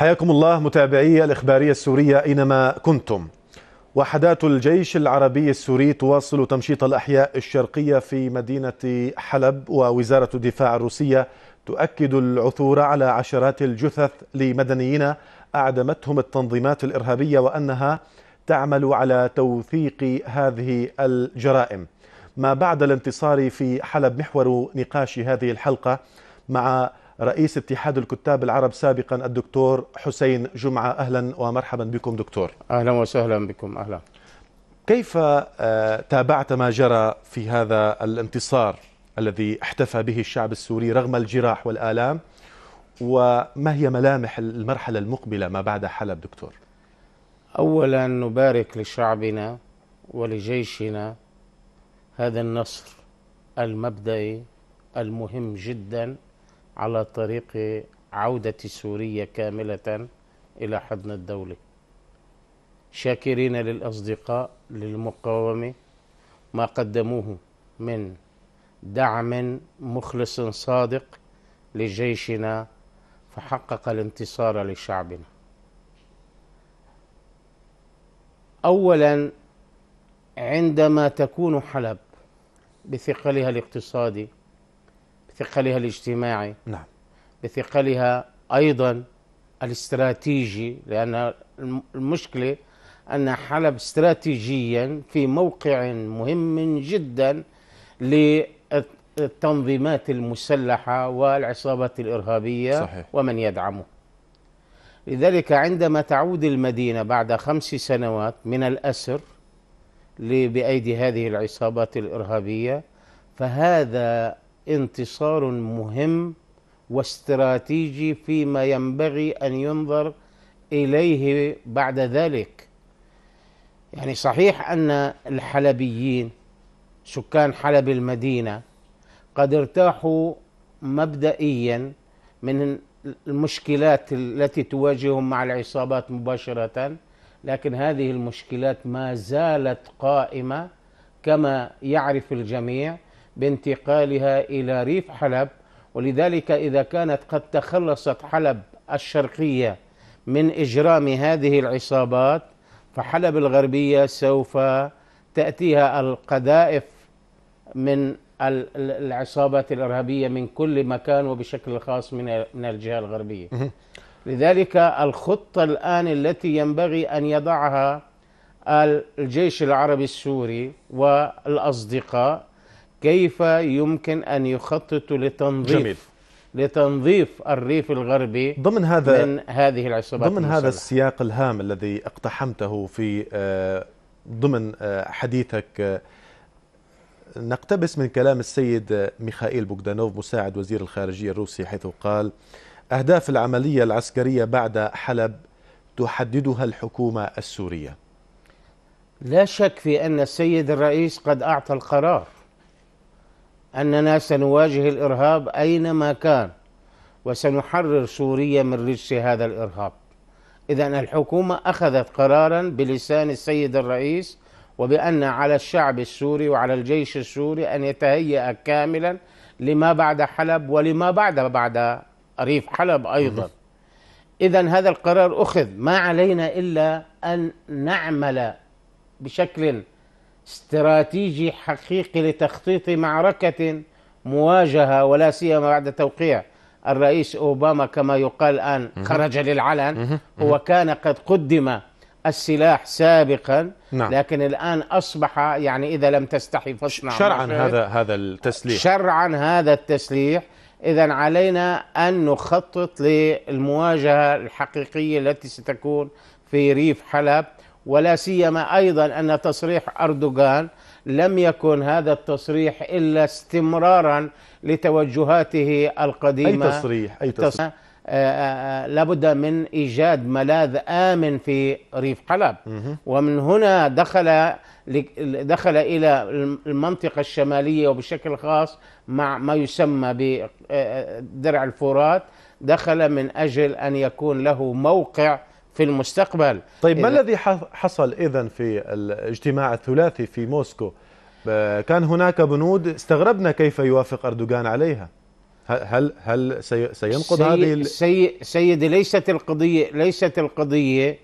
حياكم الله متابعي الإخبارية السورية أينما كنتم وحدات الجيش العربي السوري تواصل تمشيط الأحياء الشرقية في مدينة حلب ووزارة الدفاع الروسية تؤكد العثور على عشرات الجثث لمدنيين أعدمتهم التنظيمات الإرهابية وأنها تعمل على توثيق هذه الجرائم ما بعد الانتصار في حلب محور نقاش هذه الحلقة مع رئيس اتحاد الكتاب العرب سابقا الدكتور حسين جمعة أهلا ومرحبا بكم دكتور أهلا وسهلا بكم أهلا كيف آه، تابعت ما جرى في هذا الانتصار الذي احتفى به الشعب السوري رغم الجراح والآلام وما هي ملامح المرحلة المقبلة ما بعد حلب دكتور أولا نبارك لشعبنا ولجيشنا هذا النصر المبدئي المهم جدا على طريق عودة سوريا كاملة إلى حضن الدولة شاكرين للأصدقاء للمقاومة ما قدموه من دعم مخلص صادق لجيشنا فحقق الانتصار لشعبنا اولا عندما تكون حلب بثقلها الاقتصادي بثقلها الاجتماعي نعم بثقلها أيضا الاستراتيجي لأن المشكلة أن حلب استراتيجيا في موقع مهم جدا للتنظيمات المسلحة والعصابات الإرهابية صحيح. ومن يدعمه لذلك عندما تعود المدينة بعد خمس سنوات من الأسر بأيدي هذه العصابات الإرهابية فهذا انتصار مهم واستراتيجي فيما ينبغي ان ينظر اليه بعد ذلك يعني صحيح ان الحلبيين سكان حلب المدينه قد ارتاحوا مبدئيا من المشكلات التي تواجههم مع العصابات مباشره لكن هذه المشكلات ما زالت قائمه كما يعرف الجميع بانتقالها إلى ريف حلب ولذلك إذا كانت قد تخلصت حلب الشرقية من إجرام هذه العصابات فحلب الغربية سوف تأتيها القذائف من العصابات الإرهابية من كل مكان وبشكل خاص من من الجهة الغربية لذلك الخطة الآن التي ينبغي أن يضعها الجيش العربي السوري والأصدقاء كيف يمكن أن يخططوا لتنظيف جميل. لتنظيف الريف الغربي ضمن هذا من هذه العصابات ضمن المسلحة. هذا السياق الهام الذي اقتحمته في آه، ضمن آه، حديثك آه، نقتبس من كلام السيد ميخائيل بوغدانوف مساعد وزير الخارجية الروسي حيث قال أهداف العملية العسكرية بعد حلب تحددها الحكومة السورية لا شك في أن السيد الرئيس قد أعطى القرار أننا سنواجه الإرهاب أينما كان وسنحرر سوريا من رجس هذا الإرهاب إذا الحكومة أخذت قرارا بلسان السيد الرئيس وبأن على الشعب السوري وعلى الجيش السوري أن يتهيأ كاملا لما بعد حلب ولما بعد بعد ريف حلب أيضا إذا هذا القرار أخذ ما علينا إلا أن نعمل بشكل استراتيجي حقيقي لتخطيط معركة مواجهة ولا سيما بعد توقيع الرئيس أوباما كما يقال الآن خرج للعلن هو كان قد قدم السلاح سابقا نعم. لكن الآن أصبح يعني إذا لم تستحي فاصنع شرعا نعم. هذا هذا التسليح شرعا هذا التسليح إذا علينا أن نخطط للمواجهة الحقيقية التي ستكون في ريف حلب ولا سيما ايضا ان تصريح اردوغان لم يكن هذا التصريح الا استمرارا لتوجهاته القديمه اي تصريح اي تصريح آه، آه، آه، لابد من ايجاد ملاذ امن في ريف حلب ومن هنا دخل دخل الى المنطقه الشماليه وبشكل خاص مع ما يسمى بدرع الفرات دخل من اجل ان يكون له موقع في المستقبل طيب ما الذي حصل إذا في الاجتماع الثلاثي في موسكو آه، كان هناك بنود استغربنا كيف يوافق أردوغان عليها هل هل سينقض سي هذه سي سيدي ليست القضيه ليست القضيه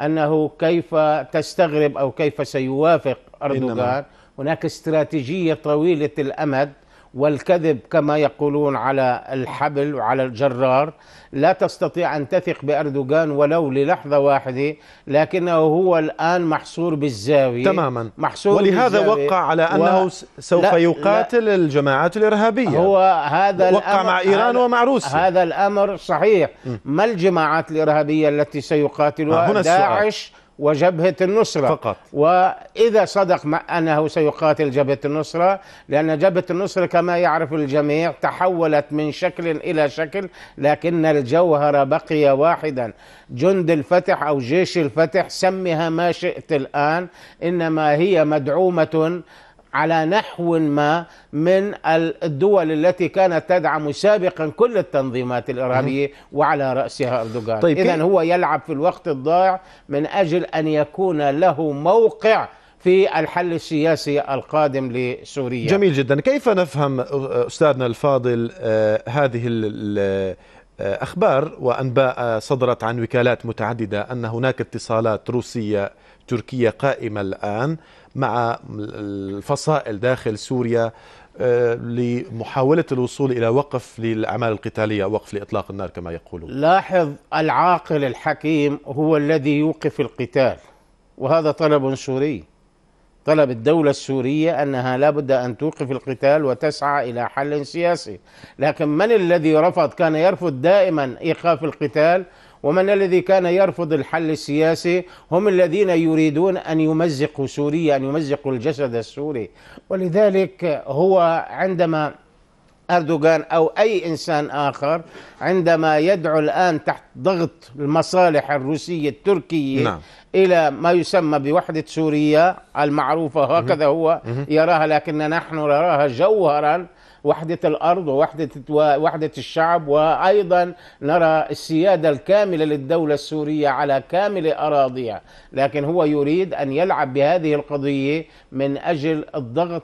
انه كيف تستغرب او كيف سيوافق اردوغان إنما. هناك استراتيجيه طويله الامد والكذب كما يقولون على الحبل وعلى الجرار لا تستطيع ان تثق باردوغان ولو للحظه واحده لكنه هو الان محصور بالزاويه تماما محصور ولهذا بالزاوية وقع على انه و... سوف لا يقاتل لا الجماعات الارهابيه هو هذا وقع الأمر مع ايران ومع روسيا هذا الامر صحيح م. ما الجماعات الارهابيه التي سيقاتلها هنا داعش السؤال. وجبهة النصرة فقط وإذا صدق أنه سيقاتل جبهة النصرة لأن جبهة النصرة كما يعرف الجميع تحولت من شكل إلى شكل لكن الجوهر بقي واحدا جند الفتح أو جيش الفتح سمها ما شئت الآن إنما هي مدعومة على نحو ما من الدول التي كانت تدعم سابقا كل التنظيمات الإرهابية وعلى رأسها أردوغان طيب إذا هو يلعب في الوقت الضائع من أجل أن يكون له موقع في الحل السياسي القادم لسوريا جميل جدا كيف نفهم أستاذنا الفاضل آه، هذه آه، أخبار وأنباء صدرت عن وكالات متعددة أن هناك اتصالات روسية التركية قائمة الآن مع الفصائل داخل سوريا آه، لمحاولة الوصول إلى وقف للأعمال القتالية وقف لإطلاق النار كما يقولون لاحظ العاقل الحكيم هو الذي يوقف القتال وهذا طلب سوري طلب الدولة السورية أنها لا بد أن توقف القتال وتسعى إلى حل سياسي لكن من الذي رفض كان يرفض دائما إيقاف القتال ومن الذي كان يرفض الحل السياسي هم الذين يريدون أن يمزقوا سوريا أن يمزقوا الجسد السوري ولذلك هو عندما أردوغان أو أي إنسان آخر عندما يدعو الآن تحت ضغط المصالح الروسية التركية نعم. إلى ما يسمى بوحدة سوريا المعروفة هكذا هو يراها لكن نحن نراها جوهرا وحدة الأرض ووحدة وحده الشعب وأيضا نرى السيادة الكاملة للدولة السورية على كامل أراضيها لكن هو يريد أن يلعب بهذه القضية من أجل الضغط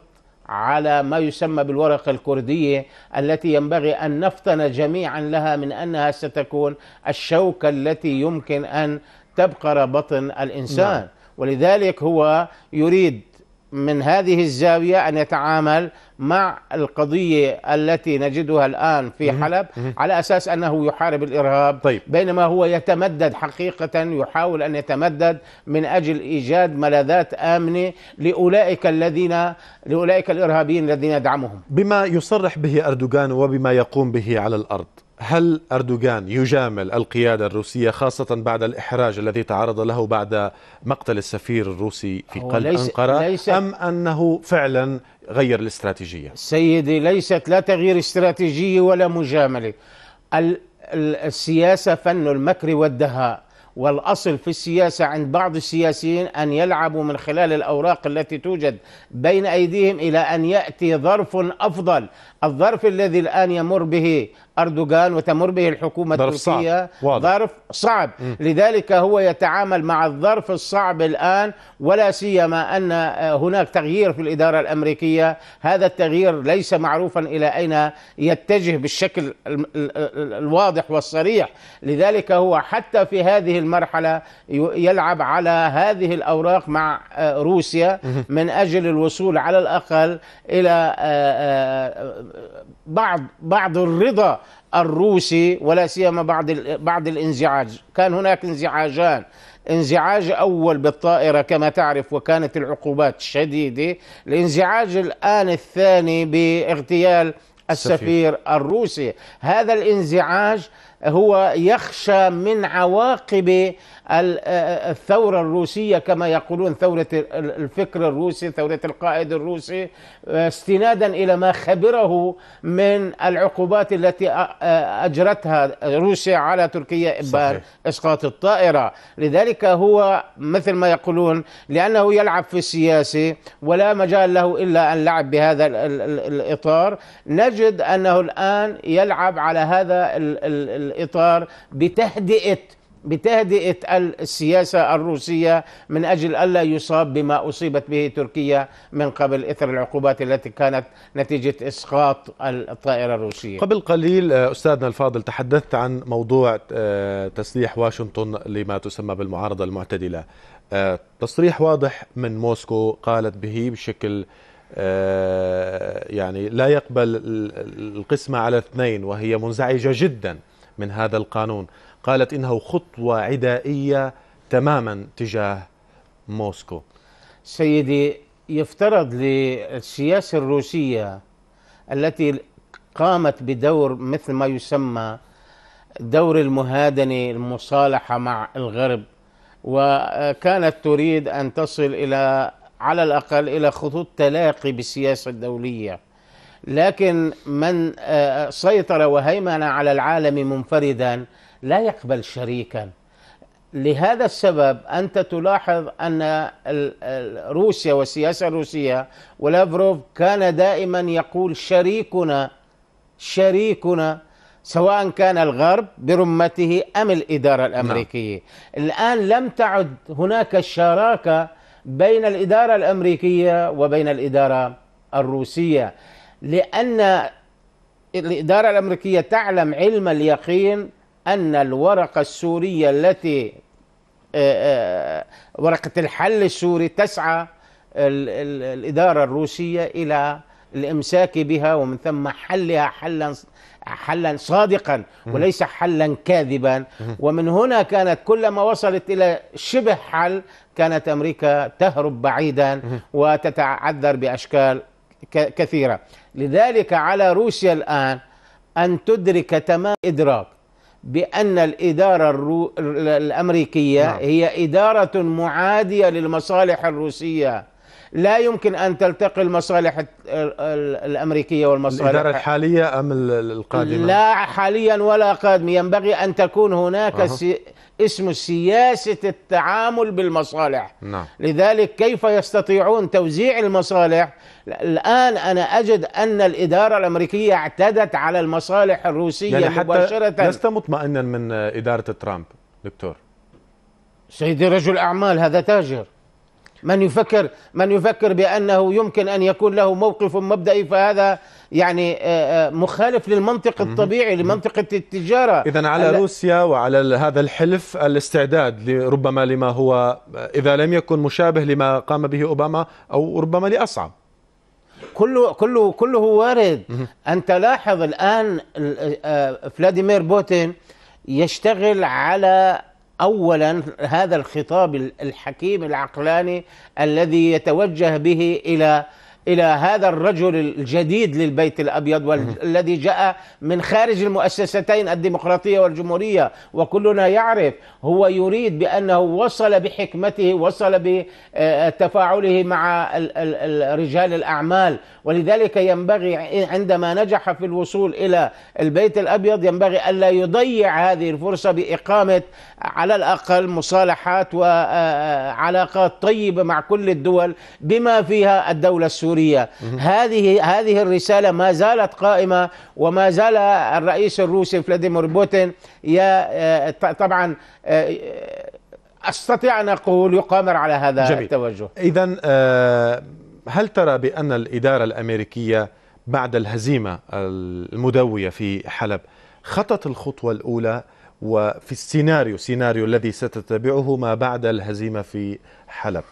على ما يسمى بالورقة الكردية التي ينبغي أن نفطن جميعا لها من أنها ستكون الشوكة التي يمكن أن تبقر بطن الإنسان نعم. ولذلك هو يريد من هذه الزاوية أن يتعامل مع القضية التي نجدها الآن في حلب على أساس أنه يحارب الإرهاب طيب. بينما هو يتمدد حقيقة يحاول أن يتمدد من أجل إيجاد ملاذات آمنة لأولئك الذين لأولئك الإرهابيين الذين يدعمهم بما يصرح به أردوغان وبما يقوم به على الأرض هل أردوغان يجامل القيادة الروسية خاصة بعد الإحراج الذي تعرض له بعد مقتل السفير الروسي في قلب ليس أنقرة ليس أم أنه فعلا غير الاستراتيجية سيدي ليست لا تغيير استراتيجية ولا مجاملة السياسة فن المكر والدهاء والأصل في السياسة عند بعض السياسيين أن يلعبوا من خلال الأوراق التي توجد بين أيديهم إلى أن يأتي ظرف أفضل الظرف الذي الآن يمر به أردوغان وتمر به الحكومة التركية ظرف صعب م. لذلك هو يتعامل مع الظرف الصعب الآن ولا سيما أن آه، هناك تغيير في الإدارة الأمريكية هذا التغيير ليس معروفا إلى أين يتجه بالشكل الواضح والصريح لذلك هو حتى في هذه المرحلة يلعب على هذه الأوراق مع آه، روسيا من أجل الوصول على الأقل إلى آه، بعض بعض الرضا الروسي ولا سيما بعد بعد الانزعاج كان هناك انزعاجان انزعاج اول بالطائره كما تعرف وكانت العقوبات شديده الانزعاج الان الثاني باغتيال السفير الروسي هذا الانزعاج هو يخشى من عواقب الثورة الروسية كما يقولون ثورة الفكر الروسي ثورة القائد الروسي استنادا إلى ما خبره من العقوبات التي أجرتها روسيا على تركيا إبان إسقاط الطائرة لذلك هو مثل ما يقولون لأنه يلعب في السياسة ولا مجال له إلا أن لعب بهذا الإطار نجد أنه الآن يلعب على هذا ال ال الإطار بتهدئة بتهدئه السياسه الروسيه من اجل الا يصاب بما اصيبت به تركيا من قبل اثر العقوبات التي كانت نتيجه اسقاط الطائره الروسيه. قبل قليل آه، استاذنا الفاضل تحدثت عن موضوع آه، تسليح واشنطن لما تسمى بالمعارضه المعتدله. آه، تصريح واضح من موسكو قالت به بشكل يعني لا يقبل القسمه على اثنين وهي منزعجه جدا من هذا القانون قالت إنه خطوة عدائية تماما تجاه موسكو سيدي يفترض للسياسة الروسية التي قامت بدور مثل ما يسمى دور المهادنة المصالحة مع الغرب وكانت تريد أن تصل إلى على الأقل إلى خطوط تلاقي بالسياسة الدولية لكن من آه، سيطر وهيمن على العالم منفردا لا يقبل شريكا لهذا السبب انت تلاحظ ان روسيا والسياسه الروسيه ولافروف كان دائما يقول شريكنا شريكنا سواء كان الغرب برمته ام الاداره نعم. الامريكيه نعم. الان لم تعد هناك شراكه بين الاداره الامريكيه وبين الاداره الروسيه لأن الإدارة الأمريكية تعلم علم اليقين أن الورقة السورية التي آه، آه، ورقة الحل السوري تسعى الإدارة الروسية إلى الإمساك بها ومن ثم حلها حلا حلا صادقا وليس حلا كاذبا ومن هنا كانت كلما وصلت إلى شبه حل كانت أمريكا تهرب بعيدا وتتعذر بأشكال كثيرة لذلك على روسيا الآن أن تدرك تمام إدراك بأن الإدارة الأمريكية نعم. هي إدارة معادية للمصالح الروسية لا يمكن أن تلتقي المصالح الأمريكية والمصالح الإدارة الحالية أم القادمة لا حاليا ولا قادمة ينبغي أن تكون هناك أه. اسم سياسة التعامل بالمصالح نعم. لذلك كيف يستطيعون توزيع المصالح الآن أنا أجد أن الإدارة الأمريكية اعتدت على المصالح الروسية يعني حتى مباشرة لست مطمئنا من إدارة ترامب دكتور سيدي رجل أعمال هذا تاجر من يفكر من يفكر بانه يمكن ان يكون له موقف مبدئي فهذا يعني آه، آه، مخالف للمنطق الطبيعي لمنطقه التجاره اذا على روسيا وعلى هذا الحلف الاستعداد ربما لما هو اذا لم يكن مشابه لما قام به اوباما او ربما لاصعب كله كله كله وارد ان تلاحظ الان آه، فلاديمير بوتين يشتغل على اولا هذا الخطاب الحكيم العقلاني الذي يتوجه به الى الى هذا الرجل الجديد للبيت الابيض والذي جاء من خارج المؤسستين الديمقراطيه والجمهوريه وكلنا يعرف هو يريد بانه وصل بحكمته وصل بتفاعله مع رجال الاعمال ولذلك ينبغي عندما نجح في الوصول الى البيت الابيض ينبغي الا يضيع هذه الفرصه باقامه على الاقل مصالحات وعلاقات طيبه مع كل الدول بما فيها الدوله السوريه سوريا هذه هذه الرسالة ما زالت قائمة وما زال الرئيس الروسي فلاديمير بوتين يا آه، طبعا آه، استطيع ان اقول يقامر على هذا جميل. التوجه اذا آه، هل ترى بان الاداره الامريكيه بعد الهزيمه المدويه في حلب خطت الخطوه الاولى وفي السيناريو سيناريو الذي ستتبعه ما بعد الهزيمه في حلب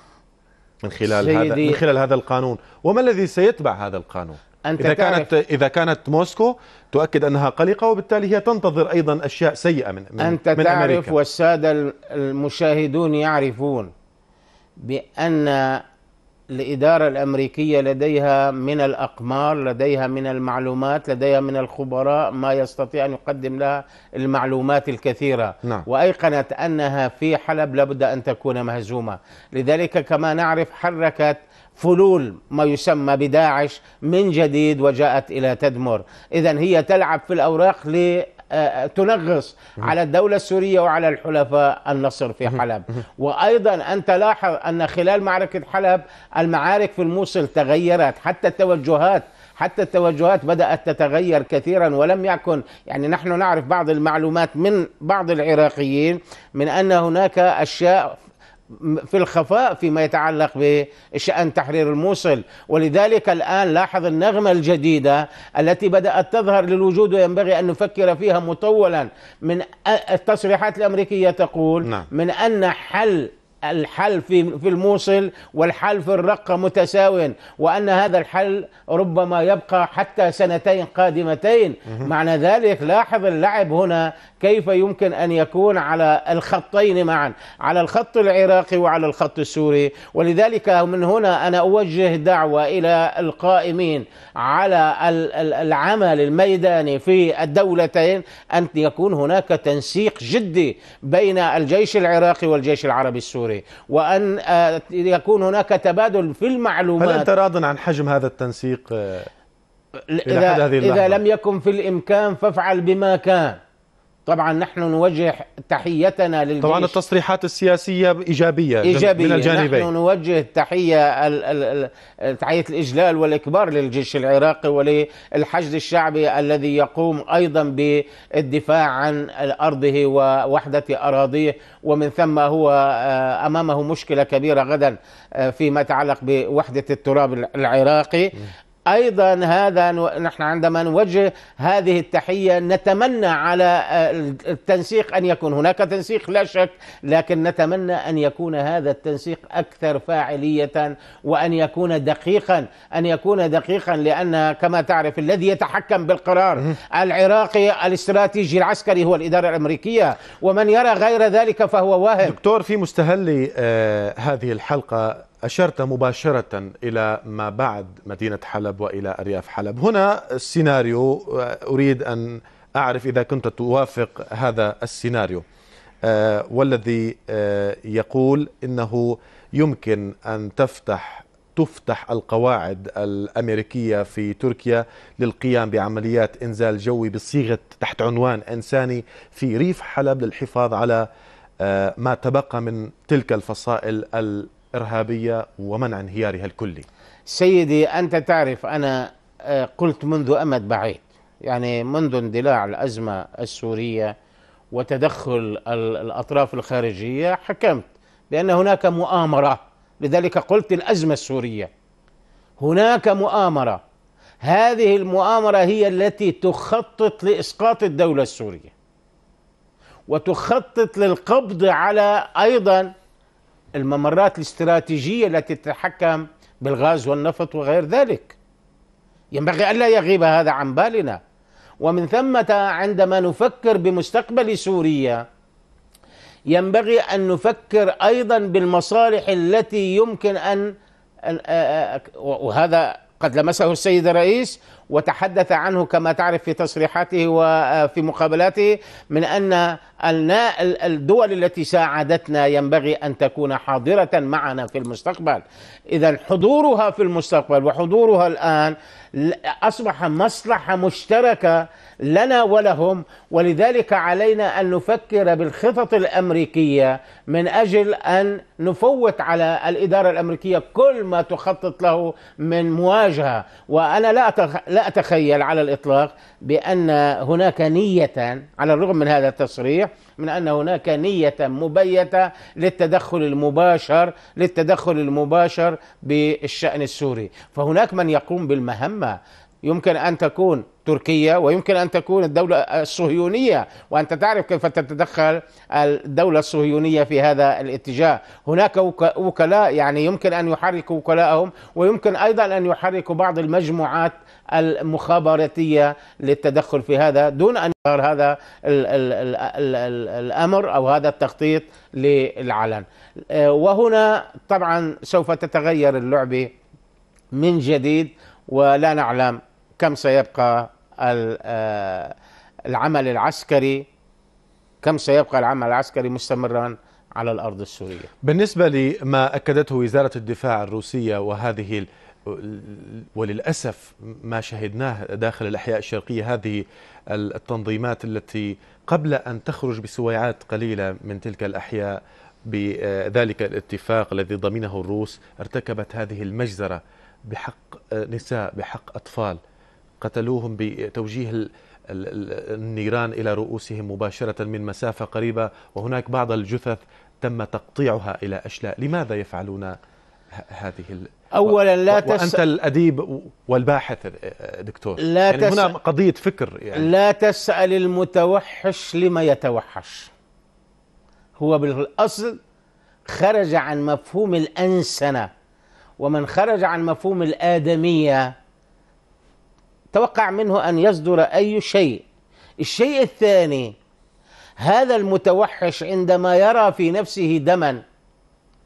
من خلال هذا من خلال هذا القانون وما الذي سيتبع هذا القانون أنت إذا كانت إذا كانت موسكو تؤكد أنها قلقة وبالتالي هي تنتظر أيضا أشياء سيئة من من أنت من تعرف أمريكا. والسادة المشاهدون يعرفون بأن الإدارة الأمريكية لديها من الأقمار لديها من المعلومات لديها من الخبراء ما يستطيع أن يقدم لها المعلومات الكثيرة نعم. وأيقنت أنها في حلب لابد أن تكون مهزومة لذلك كما نعرف حركت فلول ما يسمى بداعش من جديد وجاءت إلى تدمر إذا هي تلعب في الأوراق ل آه، آه، تنغص على الدولة السورية وعلى الحلفاء النصر في حلب وأيضا أنت لاحظ أن خلال معركة حلب المعارك في الموصل تغيرت حتى التوجهات حتى التوجهات بدأت تتغير كثيرا ولم يكن يعني نحن نعرف بعض المعلومات من بعض العراقيين من أن هناك أشياء في الخفاء فيما يتعلق بشأن تحرير الموصل ولذلك الآن لاحظ النغمة الجديدة التي بدأت تظهر للوجود وينبغي أن نفكر فيها مطولا من التصريحات الأمريكية تقول نعم. من أن حل الحل في في الموصل والحل في الرقة متساو وأن هذا الحل ربما يبقى حتى سنتين قادمتين معنى ذلك لاحظ اللعب هنا كيف يمكن أن يكون على الخطين معا على الخط العراقي وعلى الخط السوري ولذلك من هنا أنا أوجه دعوة إلى القائمين على العمل الميداني في الدولتين أن يكون هناك تنسيق جدي بين الجيش العراقي والجيش العربي السوري الدستوري وأن آه، يكون هناك تبادل في المعلومات هل أنت راض عن حجم هذا التنسيق آه، إذا, إذا لم يكن في الإمكان فافعل بما كان طبعا نحن نوجه تحيتنا للجيش طبعا التصريحات السياسية إيجابية, إيجابية من الجانبين نحن نوجه التحية تحية الإجلال والإكبار للجيش العراقي وللحشد الشعبي الذي يقوم أيضا بالدفاع عن أرضه ووحدة أراضيه ومن ثم هو آه، أمامه مشكلة كبيرة غدا آه، فيما يتعلق بوحدة التراب العراقي ايضا هذا نحن عندما نوجه هذه التحيه نتمنى على آه، التنسيق ان يكون هناك تنسيق لا شك لكن نتمنى ان يكون هذا التنسيق اكثر فاعليه وان يكون دقيقا ان يكون دقيقا لان كما تعرف الذي يتحكم بالقرار العراقي الاستراتيجي العسكري هو الاداره الامريكيه ومن يرى غير ذلك فهو واهم دكتور في مستهل آه، هذه الحلقه أشرت مباشرة إلى ما بعد مدينة حلب وإلى أرياف حلب هنا السيناريو آه، أريد أن أعرف إذا كنت توافق هذا السيناريو آه، والذي آه، يقول إنه يمكن أن تفتح تفتح القواعد الأمريكية في تركيا للقيام بعمليات إنزال جوي بصيغة تحت عنوان إنساني في ريف حلب للحفاظ على ما تبقى من تلك الفصائل إرهابية ومنع انهيارها الكلي سيدي أنت تعرف أنا آه، قلت منذ أمد بعيد يعني منذ اندلاع الأزمة السورية وتدخل الأطراف الخارجية حكمت بأن هناك مؤامرة لذلك قلت الأزمة السورية هناك مؤامرة هذه المؤامرة هي التي تخطط لإسقاط الدولة السورية وتخطط للقبض على أيضا الممرات الاستراتيجية التي تتحكم بالغاز والنفط وغير ذلك ينبغي ألا يغيب هذا عن بالنا ومن ثم عندما نفكر بمستقبل سوريا ينبغي أن نفكر أيضا بالمصالح التي يمكن أن وهذا قد لمسه السيد الرئيس وتحدث عنه كما تعرف في تصريحاته وفي مقابلاته من أن الدول التي ساعدتنا ينبغي أن تكون حاضرة معنا في المستقبل إذا حضورها في المستقبل وحضورها الآن أصبح مصلحة مشتركة لنا ولهم ولذلك علينا أن نفكر بالخطط الأمريكية من أجل أن نفوت على الإدارة الأمريكية كل ما تخطط له من مواجهة وأنا لا لا أتخيل على الإطلاق بأن هناك نية على الرغم من هذا التصريح من أن هناك نية مبيتة للتدخل المباشر للتدخل المباشر بالشأن السوري فهناك من يقوم بالمهمة يمكن أن تكون تركيا ويمكن أن تكون الدولة الصهيونية وأنت تعرف كيف تتدخل الدولة الصهيونية في هذا الاتجاه هناك وكلاء يعني يمكن أن يحركوا وكلاءهم ويمكن أيضا أن يحركوا بعض المجموعات المخابراتية للتدخل في هذا دون أن يظهر هذا الـ الـ الـ الـ الـ الأمر أو هذا التخطيط للعلن آه، وهنا طبعا سوف تتغير اللعبة من جديد ولا نعلم كم سيبقى آه، العمل العسكري كم سيبقى العمل العسكري مستمرا على الأرض السورية بالنسبة لما أكدته وزارة الدفاع الروسية وهذه وللأسف ما شهدناه داخل الأحياء الشرقية هذه التنظيمات التي قبل أن تخرج بسويعات قليلة من تلك الأحياء بذلك الاتفاق الذي ضمنه الروس ارتكبت هذه المجزرة بحق نساء بحق أطفال قتلوهم بتوجيه النيران إلى رؤوسهم مباشرة من مسافة قريبة وهناك بعض الجثث تم تقطيعها إلى أشلاء لماذا يفعلون هذه ال... اولا لا تس... وانت الاديب والباحث آه، دكتور لا يعني تس... هنا قضيه فكر يعني لا تسال المتوحش لما يتوحش هو بالاصل خرج عن مفهوم الانسنه ومن خرج عن مفهوم الادميه توقع منه ان يصدر اي شيء الشيء الثاني هذا المتوحش عندما يرى في نفسه دما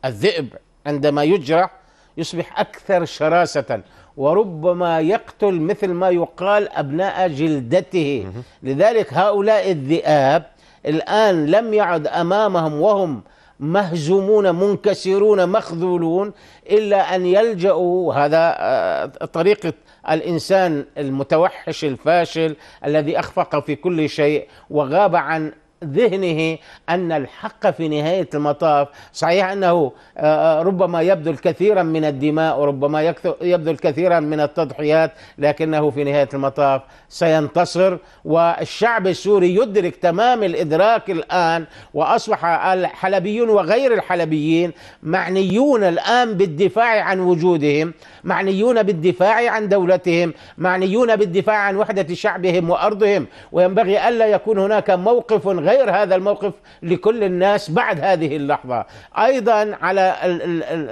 الذئب عندما يجرح يصبح اكثر شراسه وربما يقتل مثل ما يقال ابناء جلدته لذلك هؤلاء الذئاب الان لم يعد امامهم وهم مهزومون منكسرون مخذولون الا ان يلجأوا هذا آه، طريقه الانسان المتوحش الفاشل الذي اخفق في كل شيء وغاب عن ذهنه ان الحق في نهايه المطاف صحيح انه آه، آه، ربما يبذل كثيرا من الدماء وربما يبذل كثيرا من التضحيات لكنه في نهايه المطاف سينتصر والشعب السوري يدرك تمام الادراك الان واصبح الحلبيون وغير الحلبيين معنيون الان بالدفاع عن وجودهم معنيون بالدفاع عن دولتهم معنيون بالدفاع عن وحده شعبهم وارضهم وينبغي الا يكون هناك موقف غير غير هذا الموقف لكل الناس بعد هذه اللحظة أيضا على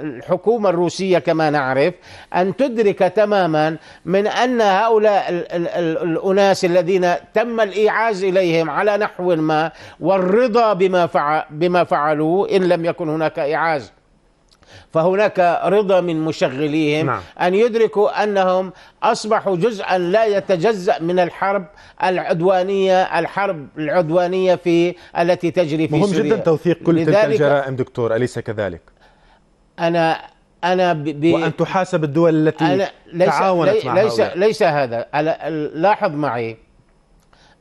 الحكومة الروسية كما نعرف أن تدرك تماما من أن هؤلاء الأناس الذين تم الإيعاز إليهم على نحو ما والرضا بما, فعل بما فعلوا إن لم يكن هناك إيعاز فهناك رضا من مشغليهم نعم. أن يدركوا أنهم أصبحوا جزءا لا يتجزأ من الحرب العدوانية الحرب العدوانية في التي تجري في مهم سوريا مهم جدا توثيق كل تلك الجرائم دكتور أليس كذلك؟ أنا انا ب... وان تحاسب الدول التي أنا ليس تعاونت لي... مع ليس هؤلاء. ليس هذا لاحظ معي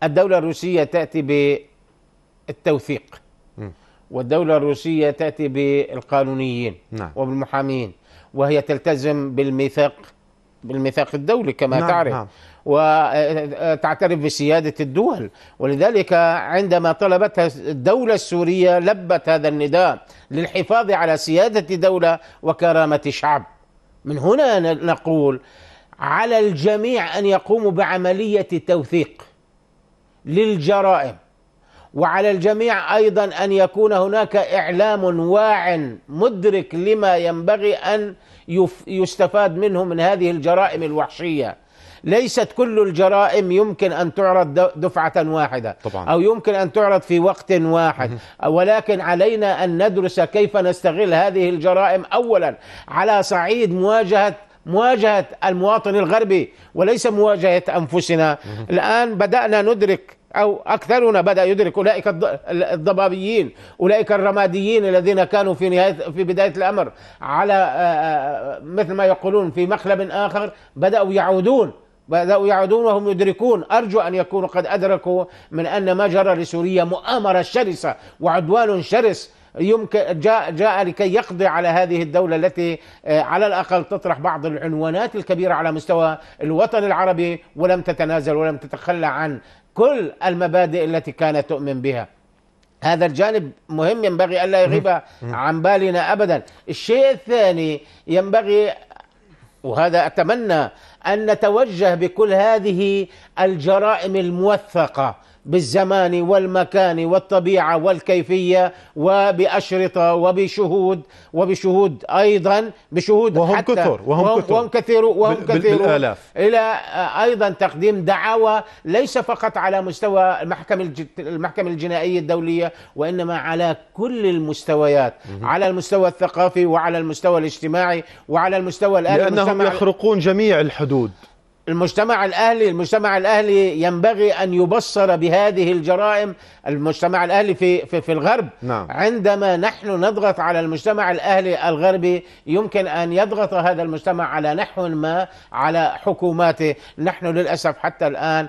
الدوله الروسيه تاتي بالتوثيق والدولة الروسية تأتي بالقانونيين نعم. وبالمحامين وهي تلتزم بالميثاق بالميثاق الدولي كما نعم تعرف نعم. وتعترف آه، آه، بسيادة الدول ولذلك عندما طلبتها الدولة السورية لبت هذا النداء للحفاظ على سيادة دولة وكرامة شعب من هنا نقول على الجميع أن يقوموا بعملية توثيق للجرائم وعلى الجميع ايضا ان يكون هناك اعلام واع مدرك لما ينبغي ان يستفاد منه من هذه الجرائم الوحشيه ليست كل الجرائم يمكن ان تعرض دفعه واحده طبعا. او يمكن ان تعرض في وقت واحد ولكن علينا ان ندرس كيف نستغل هذه الجرائم اولا على صعيد مواجهه مواجهه المواطن الغربي وليس مواجهه انفسنا الان بدانا ندرك أو أكثرنا بدأ يدرك أولئك الضبابيين أولئك الرماديين الذين كانوا في نهاية في بداية الأمر على آه، آه، آه، مثل ما يقولون في مخلب آخر بدأوا يعودون بدأوا يعودون وهم يدركون أرجو أن يكونوا قد أدركوا من أن ما جرى لسوريا مؤامرة شرسة وعدوان شرس يمكن جاء جاء لكي يقضي على هذه الدولة التي على الأقل تطرح بعض العنوانات الكبيرة على مستوى الوطن العربي ولم تتنازل ولم تتخلى عن كل المبادئ التي كانت تؤمن بها هذا الجانب مهم ينبغي الا يغيب عن بالنا ابدا الشيء الثاني ينبغي وهذا اتمنى ان نتوجه بكل هذه الجرائم الموثقه بالزمان والمكان والطبيعة والكيفية وبأشرطة وبشهود وبشهود أيضا بشهود وهم حتى كثر وهم, وهم كثر وهم كثير وهم كثير بالآلاف إلى آه، أيضا تقديم دعاوى ليس فقط على مستوى المحكمة المحكمة الجنائية الدولية وإنما على كل المستويات على المستوى الثقافي وعلى المستوى الاجتماعي وعلى المستوى الآن لأنهم يخرقون جميع الحدود المجتمع الاهلي المجتمع الاهلي ينبغي ان يبصر بهذه الجرائم المجتمع الاهلي في في, في الغرب نعم. عندما نحن نضغط على المجتمع الاهلي الغربي يمكن ان يضغط هذا المجتمع على نحو ما على حكوماته نحن للاسف حتى الان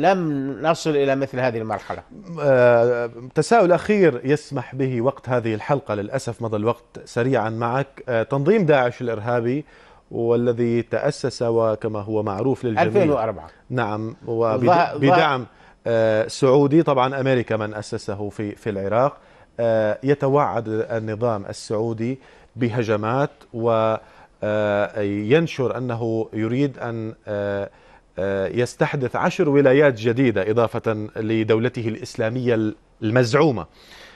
لم نصل الى مثل هذه المرحله أه تساؤل اخير يسمح به وقت هذه الحلقه للاسف مضى الوقت سريعا معك أه تنظيم داعش الارهابي والذي تأسس وكما هو معروف للجميع 2004 نعم وبدعم آه، سعودي طبعا أمريكا من أسسه في, في العراق آه، يتوعد النظام السعودي بهجمات وينشر آه، أنه يريد أن يستحدث عشر ولايات جديدة إضافة لدولته الإسلامية المزعومة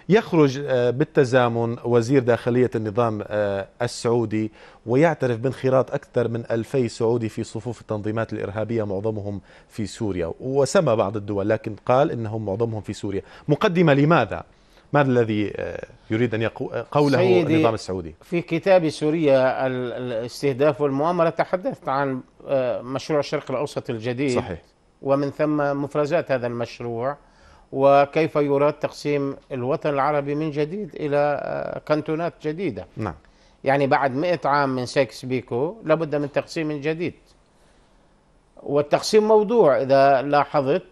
يخرج آه، بالتزامن وزير داخلية النظام آه، السعودي ويعترف بانخراط أكثر من ألفي سعودي في صفوف التنظيمات الإرهابية معظمهم في سوريا وسمى بعض الدول لكن قال إنهم معظمهم في سوريا مقدمة لماذا؟ ما الذي آه، يريد أن قوله النظام السعودي؟ في كتاب سوريا الاستهداف والمؤامرة تحدثت عن مشروع الشرق الأوسط الجديد صحيح ومن ثم مفرزات هذا المشروع وكيف يراد تقسيم الوطن العربي من جديد إلى آه، كانتونات جديدة نعم يعني بعد 100 عام من سيكس بيكو لابد من تقسيم جديد والتقسيم موضوع إذا لاحظت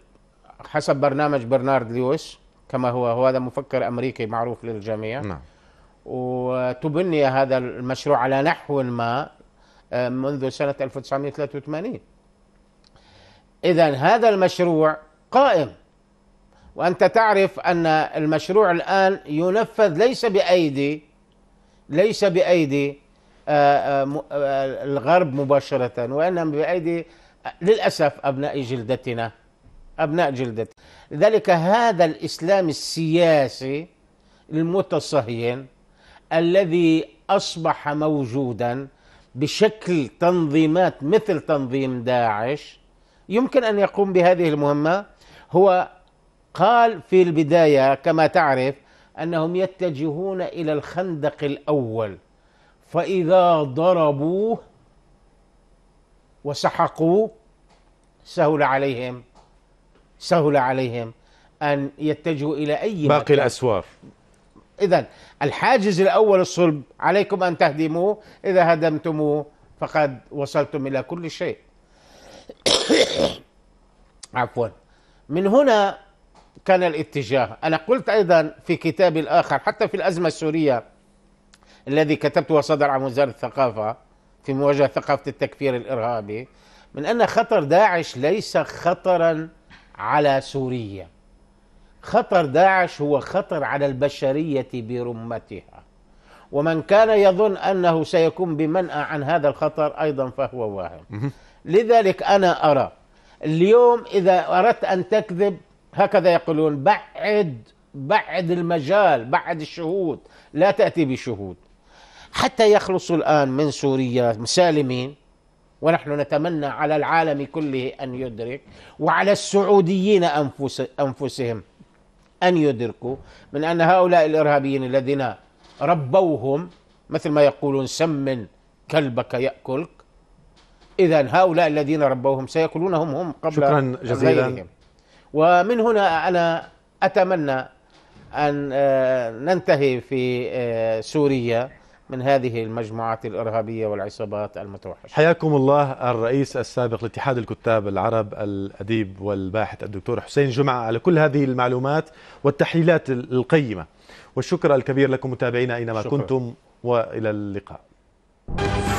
حسب برنامج برنارد لويس كما هو هو هذا مفكر أمريكي معروف للجميع نعم وتبني هذا المشروع على نحو ما آه، منذ سنة 1983 إذا هذا المشروع قائم وأنت تعرف أن المشروع الآن ينفذ ليس بأيدي ليس بأيدي آه، آه، آه، الغرب مباشرة وإنما بأيدي للأسف أبناء جلدتنا أبناء جلدتنا لذلك هذا الإسلام السياسي المتصهين الذي أصبح موجودا بشكل تنظيمات مثل تنظيم داعش يمكن أن يقوم بهذه المهمة هو قال في البداية كما تعرف أنهم يتجهون إلى الخندق الأول فإذا ضربوه وسحقوه سهل عليهم سهل عليهم أن يتجهوا إلى أي باقي مكان. الأسوار إذا الحاجز الأول الصلب عليكم أن تهدموه إذا هدمتموه فقد وصلتم إلى كل شيء عفوا من هنا كان الاتجاه أنا قلت أيضا في كتابي الآخر حتى في الأزمة السورية الذي كتبته وصدر عن وزارة الثقافة في مواجهة ثقافة التكفير الإرهابي من أن خطر داعش ليس خطرا على سوريا خطر داعش هو خطر على البشرية برمتها ومن كان يظن أنه سيكون بمنأى عن هذا الخطر أيضا فهو واهم لذلك أنا أرى اليوم إذا أردت أن تكذب هكذا يقولون بعد بعد المجال بعد الشهود لا تأتي بشهود حتى يخلصوا الآن من سوريا سالمين ونحن نتمنى على العالم كله أن يدرك وعلى السعوديين أنفس أنفسهم أن يدركوا من أن هؤلاء الإرهابيين الذين ربوهم مثل ما يقولون سمن كلبك يأكلك إذا هؤلاء الذين ربوهم سيأكلونهم هم هم قبل شكرا جزيلا غيرهم. ومن هنا أنا أتمنى أن آه، ننتهي في آه، سوريا من هذه المجموعات الإرهابية والعصابات المتوحشة حياكم الله الرئيس السابق لاتحاد الكتاب العرب الأديب والباحث الدكتور حسين جمعة على كل هذه المعلومات والتحليلات القيمة والشكر الكبير لكم متابعينا أينما شكرا. كنتم وإلى اللقاء